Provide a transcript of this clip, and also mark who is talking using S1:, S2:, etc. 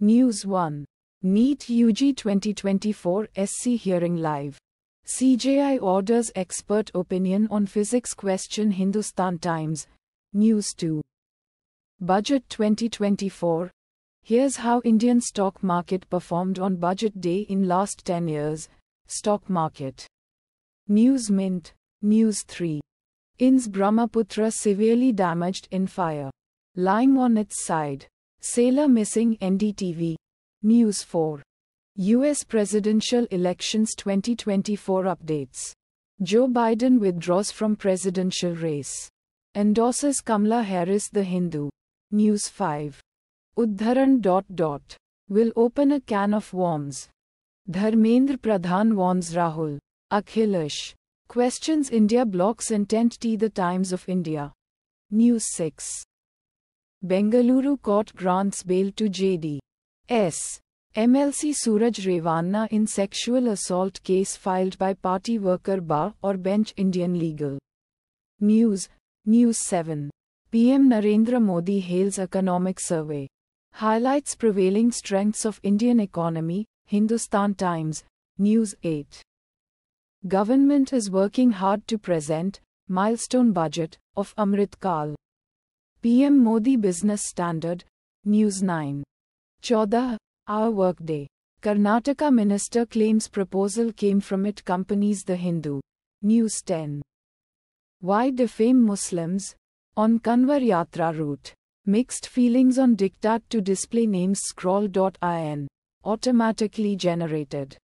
S1: News 1. Meet UG 2024 SC Hearing Live. CJI orders expert opinion on physics question Hindustan Times. News 2. Budget 2024. Here's how Indian stock market performed on budget day in last 10 years. Stock market. News Mint. News 3. INS Brahmaputra severely damaged in fire. Lime on its side. Sailor missing NDTV. News 4. US presidential elections 2024 updates. Joe Biden withdraws from presidential race. Endorses Kamala Harris The Hindu. News 5. Uddharan dot dot. Will open a can of worms. Dharmendra Pradhan warns Rahul. Akhilesh. Questions India blocks intent T The Times of India. News 6. Bengaluru court grants bail to J.D. S. MLC Suraj Revanna in sexual assault case filed by party worker bar or bench Indian legal. News, News 7. PM Narendra Modi hails economic survey. Highlights prevailing strengths of Indian economy, Hindustan Times, News 8. Government is working hard to present milestone budget of Amrit Kal. PM Modi business standard news 9 14 Our workday. Karnataka minister claims proposal came from it companies The Hindu. News 10. Why defame Muslims? On Kanwar Yatra route. Mixed feelings on diktat to display names scroll.in. Automatically generated.